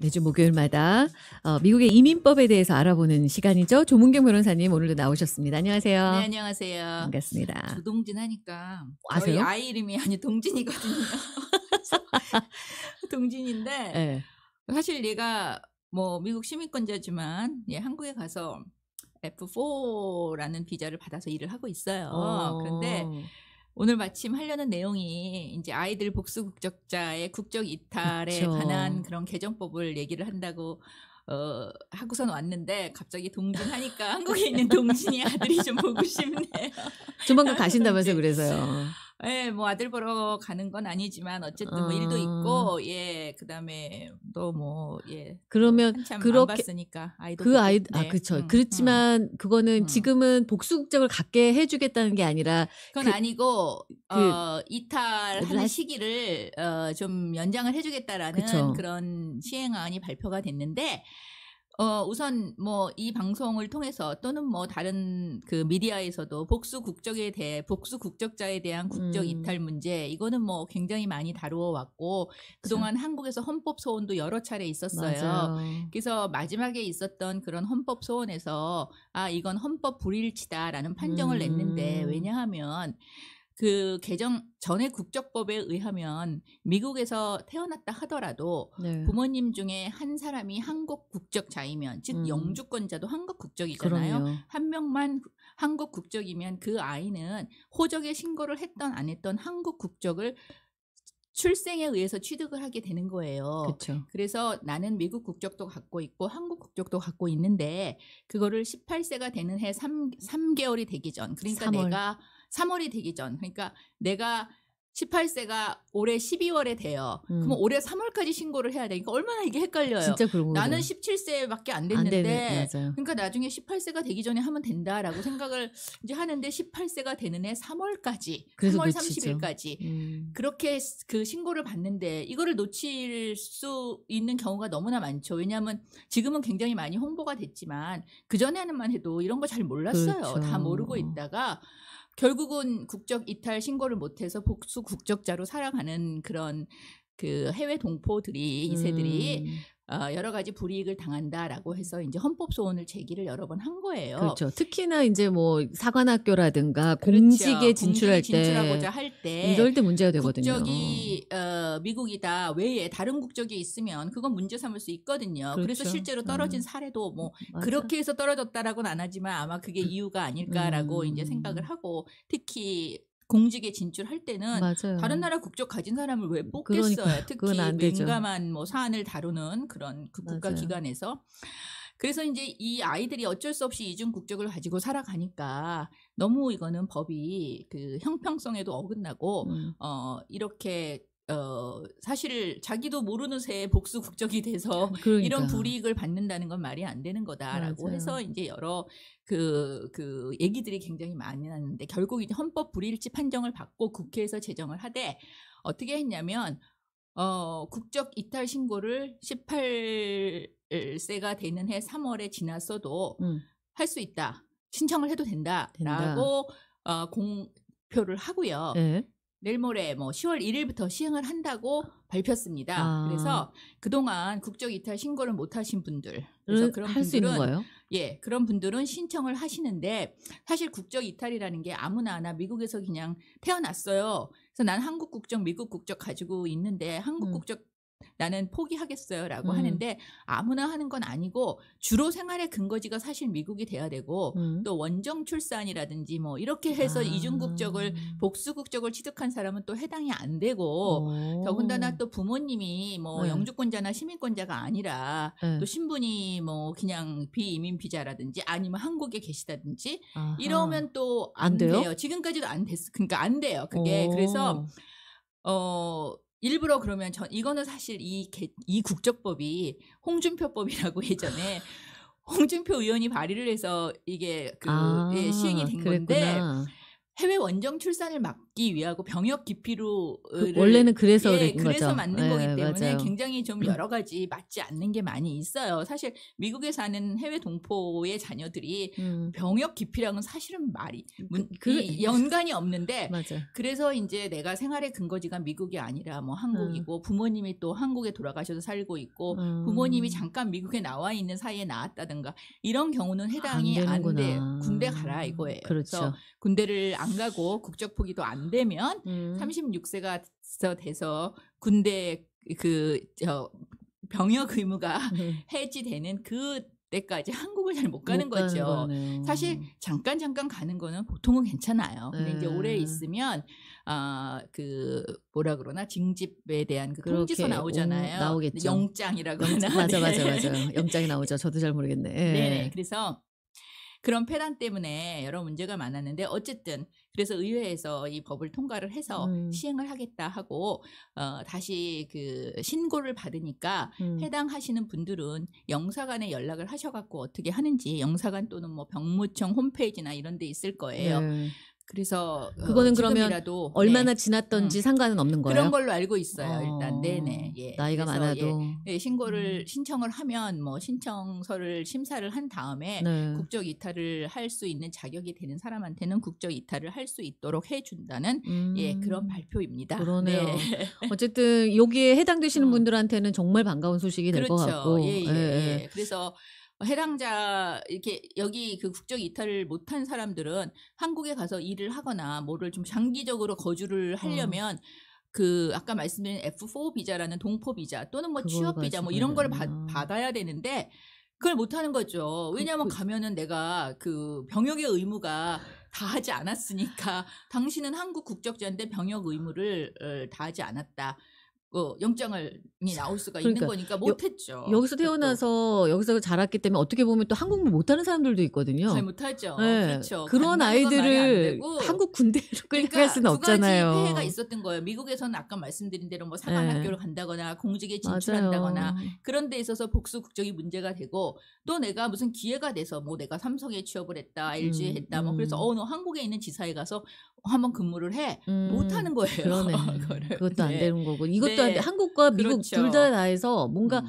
매주 목요일마다 어, 미국의 이민법에 대해서 알아보는 시간이죠. 조문경 변호사님 오늘도 나오셨습니다. 안녕하세요. 네, 안녕하세요. 반갑습니다. 조동진 하니까 아세요? 저희 아이 이름이 아니 동진이거든요. 동진인데 네. 사실 얘가 뭐 미국 시민권자지만 예, 한국에 가서 F4라는 비자를 받아서 일을 하고 있어요. 오. 그런데 어. 오늘 마침 하려는 내용이 이제 아이들 복수 국적자의 국적 이탈에 그쵸. 관한 그런 개정법을 얘기를 한다고 어, 하고선 왔는데 갑자기 동진 하니까 한국에 있는 동진이 아들이 좀 보고 싶네요. 조만간 가신다면서 그래서요. 예, 뭐 아들 보러 가는 건 아니지만 어쨌든 뭐 일도 있고 음. 예, 그다음에 또 뭐 예. 그러면 한참 그렇게- 안 봤으니까 아이도 그 아이 아 그렇죠. 음, 그렇지만 그거는 음. 지금은 복수극적을 갖게 해주겠다는 게 아니라 그건 그- 아니고 어, 그 이탈하는 라- 시기를 어, 좀 연장을 해주겠다라는 그런 시행안이 발표가 됐는데 어, 우선 뭐 이 방송을 통해서 또는 뭐 다른 그 미디어에서도 복수 국적에 대해 복수 국적자에 대한 국적 음. 이탈 문제 이거는 뭐 굉장히 많이 다루어 왔고 그동안 그 한국에서 헌법 소원도 여러 차례 있었어요. 맞아요. 그래서 마지막에 있었던 그런 헌법 소원에서 아 이건 헌법 불일치다라는 판정을 음. 냈는데 왜냐하면 그 개정 전에 국적법에 의하면 미국에서 태어났다 하더라도 네. 부모님 중에 한 사람이 한국 국적자이면 즉 음. 영주권자도 한국 국적이잖아요. 그럼요. 한 명만 한국 국적이면 그 아이는 호적에 신고를 했던 안 했던 한국 국적을 출생에 의해서 취득을 하게 되는 거예요. 그쵸. 그래서 나는 미국 국적도 갖고 있고 한국 국적도 갖고 있는데 그거를 18세가 되는 해 3, 3개월이 되기 전 그러니까 3월. 내가 3월이 되기 전 그러니까 내가 18세가 올해 12월에 돼요. 음. 그럼 올해 3월까지 신고를 해야 되니까 그러니까 얼마나 이게 헷갈려요. 진짜 그러 나는 17세밖에 안 됐는데 안 그러니까 나중에 18세가 되기 전에 하면 된다라고 생각을 이제 하는데 18세가 되는 해 3월까지 3월 놓치죠. 30일까지 음. 그렇게 그 신고를 받는데 이거를 놓칠 수 있는 경우가 너무나 많죠. 왜냐하면 지금은 굉장히 많이 홍보가 됐지만 그 전에는 만 해도 이런 거 잘 몰랐어요. 그렇죠. 다 모르고 있다가 결국은 국적 이탈 신고를 못해서 복수 국적자로 살아가는 그런 그 해외 동포들이 이세들이 음. 어, 여러 가지 불이익을 당한다라고 해서 이제 헌법 소원을 제기를 여러 번 한 거예요. 그렇죠. 특히나 이제 뭐 사관학교라든가 그렇죠. 공직에 진출할 공직 진출하고자 할때 이럴 때 문제가 되거든요. 국적이 어, 미국이다 외에 다른 국적이 있으면 그건 문제 삼을 수 있거든요. 그렇죠. 그래서 실제로 음. 떨어진 사례도 뭐맞 그렇게 해서 떨어졌다라고는 안 하지만 아마 그게 그 이유가 아닐까라고 음. 이제 생각을 하고 특히 공직에 진출할 때는 맞아요. 다른 나라 국적 가진 사람을 왜 그러니까 뽑겠어요? 그러니까, 특히 민감한 뭐 사안을 다루는 그런 그 국가 기관에서 그래서 이제 이 아이들이 어쩔 수 없이 이중 국적을 가지고 살아가니까 너무 이거는 법이 그 형평성에도 어긋나고 음. 어 이렇게 어, 사실 자기도 모르는 새에 복수 국적이 돼서 그러니까. 이런 불이익을 받는다는 건 말이 안 되는 거다라고 맞아요. 해서 이제 여러 그, 그 얘기들이 굉장히 많이 났는데 결국 이제 헌법 불일치 판정을 받고 국회에서 제정을 하되 어떻게 했냐면 어, 국적 이탈 신고를 18세가 되는 해 3월에 지났어도 음. 할수 있다. 신청을 해도 된다. 된다. 라고 어, 공표를 하고요. 네. 내일 모레 뭐 10월 1일부터 시행을 한다고 밝혔습니다 아. 그래서 그동안 국적 이탈 신고를 못 하신 분들 그래서 그런 할수 있는 거예요? 예, 그런 분들은 신청을 하시는데 사실 국적 이탈이라는 게 아무나 하나 미국에서 그냥 태어났어요. 그래서 난 한국 국적, 미국 국적 가지고 있는데 한국 음. 국적 나는 포기하겠어요라고 음. 하는데 아무나 하는 건 아니고 주로 생활의 근거지가 사실 미국이 돼야 되고 음. 또 원정 출산이라든지 뭐 이렇게 해서 아. 이중국적을 복수국적을 취득한 사람은 또 해당이 안 되고 오. 더군다나 또 부모님이 뭐 네. 영주권자나 시민권자가 아니라 네. 또 신분이 뭐 그냥 비이민 비자라든지 아니면 한국에 계시다든지 아하. 이러면 또안 안 돼요? 돼요? 지금까지도 안 됐어. 그러니까 안 돼요. 그게 오. 그래서 어 일부러 그러면 전 이거는 사실 이, 이 국적법이 홍준표법이라고 예전에 홍준표 의원이 발의를 해서 이게 그 아, 예, 시행이 된 그랬구나. 건데 해외 원정 출산을 막 막기 위하고 병역 기피로 그 원래는 그래서 예, 그래서 거죠. 만든 예, 거기 때문에 맞아요. 굉장히 좀 음. 여러 가지 맞지 않는 게 많이 있어요. 사실 미국에 사는 해외 동포의 자녀들이 음. 병역 기피랑은 사실은 말이 음, 문, 그, 그, 예. 연관이 없는데 맞아. 그래서 이제 내가 생활의 근거지가 미국이 아니라 뭐 한국이고 음. 부모님이 또 한국에 돌아가셔서 살고 있고 음. 부모님이 잠깐 미국에 나와 있는 사이에 나왔다든가 이런 경우는 해당이 안, 안 돼. 군대 가라 이거예요. 그렇죠. 그래서 군대를 안 가고 국적 포기도 안 되면 음. 36세가 돼서 군대 그저 병역 의무가 네. 해지되는 그 때까지 한국을 잘 못 가는 못 거죠. 가는 사실 잠깐 잠깐 가는 거는 보통은 괜찮아요. 근데 네. 이제 오래 네. 있으면 아 그 뭐라 그러나 징집에 대한 그 통지서 나오잖아요. 오, 나오겠죠. 영장이라고 하나. 맞아 네. 맞아 맞아. 영장이 나오죠. 저도 잘 모르겠네. 네. 네. 그래서 그런 폐단 때문에 여러 문제가 많았는데 어쨌든 그래서 의회에서 이 법을 통과를 해서 음. 시행을 하겠다 하고 어 다시 그 신고를 받으니까 음. 해당 하시는 분들은 영사관에 연락을 하셔 갖고 어떻게 하는지 영사관 또는 뭐 병무청 홈페이지나 이런 데 있을 거예요. 네. 그래서 어, 그거는 어, 그러면 얼마나 네. 지났던지 음. 상관은 없는 거예요. 그런 걸로 알고 있어요. 어, 일단 네네. 예. 나이가 많아도 예, 예, 신고를 음. 신청을 하면 뭐 신청서를 심사를 한 다음에 네. 국적 이탈을 할 수 있는 자격이 되는 사람한테는 국적 이탈을 할 수 있도록 해준다는 음. 예 그런 음. 발표입니다. 그러네요. 네. 어쨌든 여기에 해당되시는 음. 분들한테는 정말 반가운 소식이 그렇죠. 될것 같고. 예, 예, 예. 예. 예. 그래서 해당자 이렇게 여기 그 국적 이탈을 못한 사람들은 한국에 가서 일을 하거나 뭐를 좀 장기적으로 거주를 어. 하려면 어. 그 아까 말씀드린 F4 비자라는 동포 비자 또는 뭐 취업 비자 뭐 이런 걸 받, 받아야 되는데 그걸 못 하는 거죠. 왜냐하면 그, 그, 가면은 내가 그 병역의 의무가 다 하지 않았으니까 당신은 한국 국적자인데 병역 의무를 어, 다 하지 않았다. 그 어, 영장을 나올 수가 그러니까, 있는 거니까 못했죠. 여기서 태어나서 또. 여기서 자랐기 때문에 어떻게 보면 또 한국말 못하는 사람들도 있거든요. 잘 못하죠. 네. 그렇죠. 그런 아이들을 한국 군대로 그러니까 수는 없잖아요. 두 가지 해가 있었던 거예요. 미국에서는 아까 말씀드린 대로 뭐 사관학교를 예. 네. 간다거나 공직에 진출한다거나 그런 데 있어서 복수 국적이 문제가 되고 또 내가 무슨 기회가 돼서 뭐 내가 삼성에 취업을 했다, LG에 음, 했다, 뭐 음. 그래서 어, 어느 한국에 있는 지사에 가서 한번 근무를 해 음, 못하는 거예요. 그러네. 그것도 안 네. 되는 거고 이것도 네. 한국과 미국 그렇죠. 둘다 나에서 뭔가 음.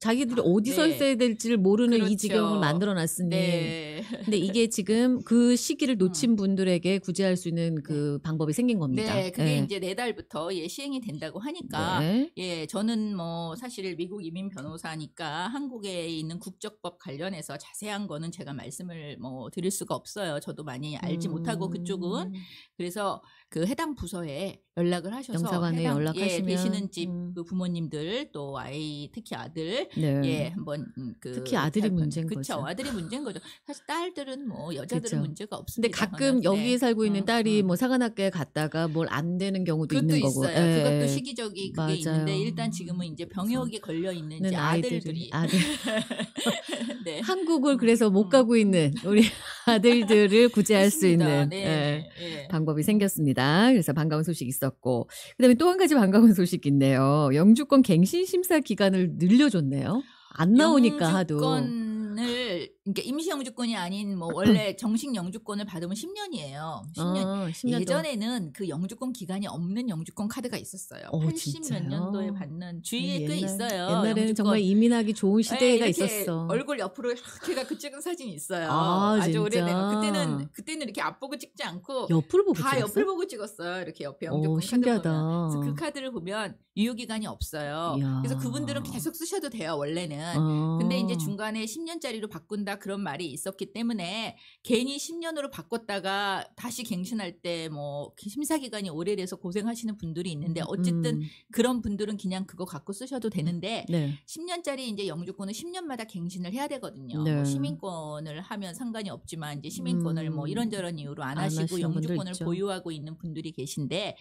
자기들이 어디서 네. 있어야 될지를 모르는 그렇죠. 이 지경을 만들어 놨으니 네. 근데 이게 지금 그 시기를 음. 놓친 음. 분들에게 구제할 수 있는 그 네. 방법이 생긴 겁니다. 네, 그게 네. 이제 내달부터 네 예 시행이 된다고 하니까 네. 예 저는 뭐 사실 미국 이민 변호사니까 한국에 있는 국적법 관련해서 자세한 거는 제가 말씀을 뭐 드릴 수가 없어요. 저도 많이 알지 음. 못하고 그쪽은 그래서 그 해당 부서에 연락을 하셔서 영사관에 해당, 예, 연락하시면 예, 계시는집 음. 그 부모님들 또 아이 특히 아들 네. 예 한번 음, 그 특히 아들이 잠깐, 문제인 그쵸, 거죠. 아들이 문제인 거죠. 사실 딸들은 뭐 여자들은 그쵸. 문제가 없습니다. 근데 가끔 하나. 네. 여기 네. 살고 있는 어, 딸이 어. 뭐 사관학교에 갔다가 뭘 안 되는 경우도 있는 거고. 있어요. 예. 그것도 시기적이 그게 맞아요. 있는데 일단 지금은 이제 병역이 걸려 있는지 아이들이, 아들들이 아들. 네. 한국을 음, 그래서 못 음. 가고 있는 우리 아들들을 구제할 수 있는 네, 예, 네. 네. 방법이 생겼습니다. 그래서 반가운 소식 있었고 그다음에 또 한 가지 반가운 소식 있네요. 영주권 갱신 심사 기간을 늘려줬네요. 안 나오니까 하도. 영주권을 그러니까 임시 영주권이 아닌 뭐 원래 정식 영주권을 받으면 10년이에요. 10년. 아, 어, 예전에는 그 영주권 기간이 없는 영주권 카드가 있었어요. 어, 80몇 년도에 받는 주위에 꽤 있어요. 옛날에는 영주권. 정말 이민하기 좋은 네, 시대가 네, 있었어. 얼굴 옆으로 이렇게 가그 찍은 사진이 있어요. 아, 주 오래된. 그때는 그때는 이렇게 앞보고 찍지 않고 옆을 보고 다 찍었어? 옆을 보고 찍었어요. 이렇게 옆에 어, 영주권 오, 신기하다. 그래서 그 카드를 보면 유효 기간이 없어요. 이야. 그래서 그분들은 계속 쓰셔도 돼요. 원래는. 아. 근데 이제 중간에 10년짜리 10년짜리로 바꾼다 그런 말이 있었기 때문에 괜히 10년으로 바꿨다가 다시 갱신할 때뭐 그 심사기간이 오래돼서 고생하시는 분들이 있는데 어쨌든 음. 그런 분들은 그냥 그거 갖고 쓰셔도 되는데 네. 10년짜리 이제 영주권은 10년마다 갱신을 해야 되거든요. 네. 뭐 시민권을 하면 상관이 없지만 이제 시민권을 뭐 음. 뭐 이런저런 이유로 안, 안 하시고 영주권을 보유하고 있는 분들이 계신데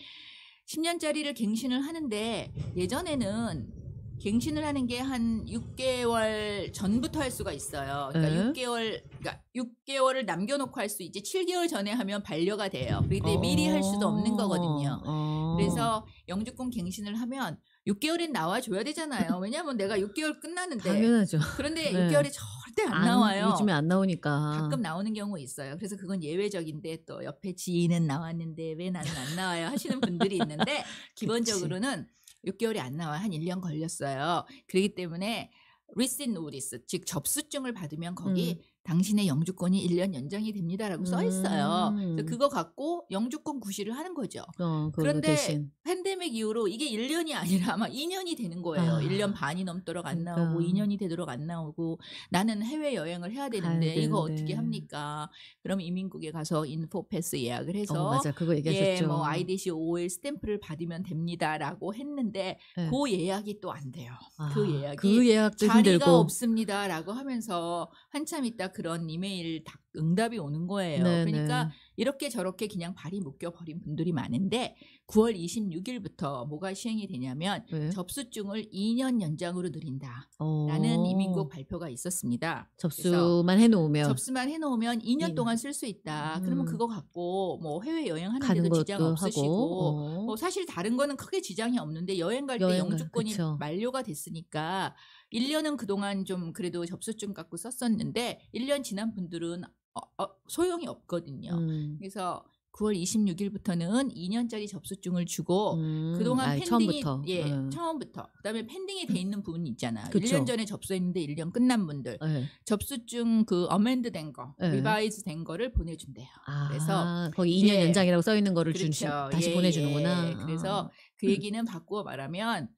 10년짜리를 갱신을 하는데 예전에는 갱신을 하는 게 한 6개월 전부터 할 수가 있어요. 그러니까 네. 6개월, 그러니까 6개월을 남겨놓고 할 수 있지 7개월 전에 하면 반려가 돼요. 그런데 어. 미리 할 수도 없는 어. 거거든요. 어. 그래서 영주권 갱신을 하면 6개월엔 나와줘야 되잖아요. 왜냐하면 내가 6개월 끝나는데. 당연하죠. 그런데 네. 6개월이 절대 안, 안, 나와요. 요즘에 안 나오니까. 가끔 나오는 경우 있어요. 그래서 그건 예외적인데 또 옆에 지인은 나왔는데 왜 나는 안 나와요 하시는 분들이 있는데 기본적으로는 6개월이 안나와한 1년 걸렸어요. 그렇기 때문에 리신 노리스 즉 접수증을 받으면 거기 음. 당신의 영주권이 1년 연장이 됩니다라고 써 있어요. 음. 그래서 그거 갖고 영주권 구실을 하는 거죠. 어, 그런데 대신. 팬데믹 이후로 이게 1년이 아니라 아마 2년이 되는 거예요. 아. 1년 반이 넘도록 안 그러니까. 나오고 그러니까. 2년이 되도록 안 나오고 나는 해외 여행을 해야 되는데 이거 어떻게 합니까? 그럼 이민국에 가서 인포패스 예약을 어, 해서 어, 맞아. 그거 예, 얘기하셨죠. 예, 뭐 IDC 5일 스탬프를 받으면 됩니다라고 했는데 네. 그 예약이 또 안 돼요. 그 아, 그 예약이 그 예약도 자리가 힘들고. 없습니다라고 하면서 한참 있다 그런 이메일 응답이 오는 거예요. 네 그러니까 네. 이렇게 저렇게 그냥 발이 묶여 버린 분들이 많은데 9월 26일부터 뭐가 시행이 되냐면 네. 접수증을 2년 연장으로 늘린다라는 어. 이민국 발표가 있었습니다. 접수만 해놓으면 접수만 해놓으면 2년 동안 쓸 수 있다. 음. 그러면 그거 갖고 뭐 해외 여행하는데도 지장 없으시고 어. 뭐 사실 다른 거는 크게 지장이 없는데 여행 갈 때 영주권이 그쵸. 만료가 됐으니까 1년은 그동안 좀 그래도 접수증 갖고 썼었는데 1년 지난 분들은 어, 어, 소용이 없거든요. 음. 그래서 9월 26일부터는 2년짜리 접수증을 주고 음. 그동안 아니, p e 이 처음부터 예 음. 처음부터 그다음에 p 딩이돼 있는 부분이 있잖아. 그 1년 전에 접수했는데 1년 끝난 분들 네. 접수증 그 어멘드 된거 네. 리바이즈 된 거를 보내준대요. 아, 그래서 거기 2년 예. 연장이라고 써 있는 거를 그렇죠. 주, 다시 예, 보내주는구나. 예. 그래서 아. 그 음. 얘기는 바꾸어 말하면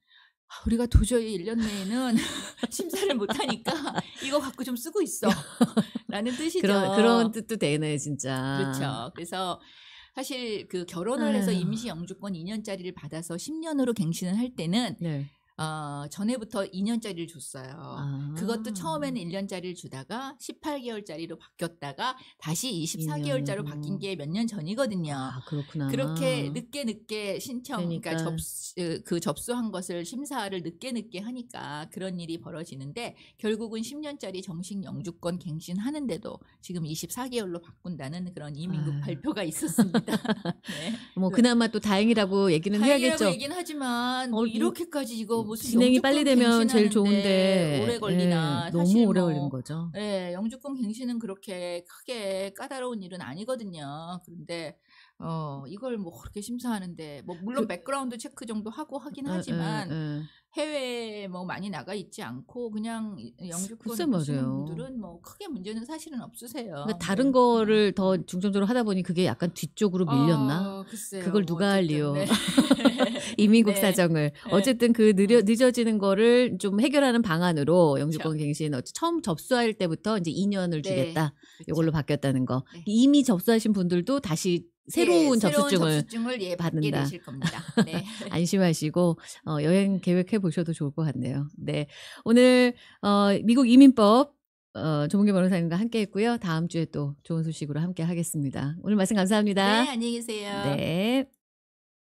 아, 우리가 도저히 1년 내에는 심사를 못하니까 이거 갖고 좀 쓰고 있어. 라는 뜻이죠. 그런, 그런 뜻도 되네, 진짜. 그렇죠. 그래서 사실 그 결혼을 음. 해서 임시 영주권 2년짜리를 받아서 10년으로 갱신을 할 때는 네. 어, 전에부터 2년짜리를 줬어요. 아. 그것도 처음에는 1년짜리를 주다가 18개월짜리로 바뀌었다가 다시 24개월짜리로 바뀐 게 몇 년 전이거든요. 아, 그렇구나. 그렇게 늦게 늦게 신청, 그러니까, 그러니까 접수, 그 접수한 것을 심사를 늦게 늦게 하니까 그런 일이 벌어지는데 결국은 10년짜리 정식 영주권 갱신하는데도 지금 24개월로 바꾼다는 그런 이민국 아. 발표가 있었습니다. 네. 뭐 그나마 또 다행이라고 얘기는 다행이라고 해야겠죠. 다행이라고 얘기는 하지만 어, 이렇게까지 이거 뭐 진행이 빨리 되면 제일 좋은데 오래 걸리나 예, 너무 오래 뭐, 걸린 거죠. 예, 영주권 갱신은 그렇게 크게 까다로운 일은 아니거든요. 그런데 어 이걸 뭐 그렇게 심사하는데 뭐 물론 그, 백그라운드 체크 정도 하고 하긴 어, 예, 하지만 에, 에, 에. 해외에 뭐 많이 나가 있지 않고 그냥 영주권 분들은 뭐 크게 문제는 사실은 없으세요. 그러니까 네. 다른 네. 거를 더 중점적으로 하다 보니 그게 약간 뒤쪽으로 어, 밀렸나? 어, 글쎄요. 그걸 누가 뭐, 알리요? 네. 네. 이민국 네. 사정을 네. 어쨌든 그 느려, 음. 늦어지는 거를 좀 해결하는 방안으로 영주권 그렇죠. 갱신 어 처음 접수할 때부터 이제 2년을 주겠다 이걸로 그렇죠. 바뀌었다는 거 이미 접수하신 분들도 다시 새로운 예, 접수증을, 접수증을 예, 받는다. 되실 겁니다. 네. 안심하시고 어, 여행 계획해 보셔도 좋을 것 같네요. 네, 오늘 어, 미국 이민법 어, 조문기 변호사님과 함께했고요. 다음 주에 또 좋은 소식으로 함께 하겠습니다. 오늘 말씀 감사합니다. 네, 안녕히 계세요. 네.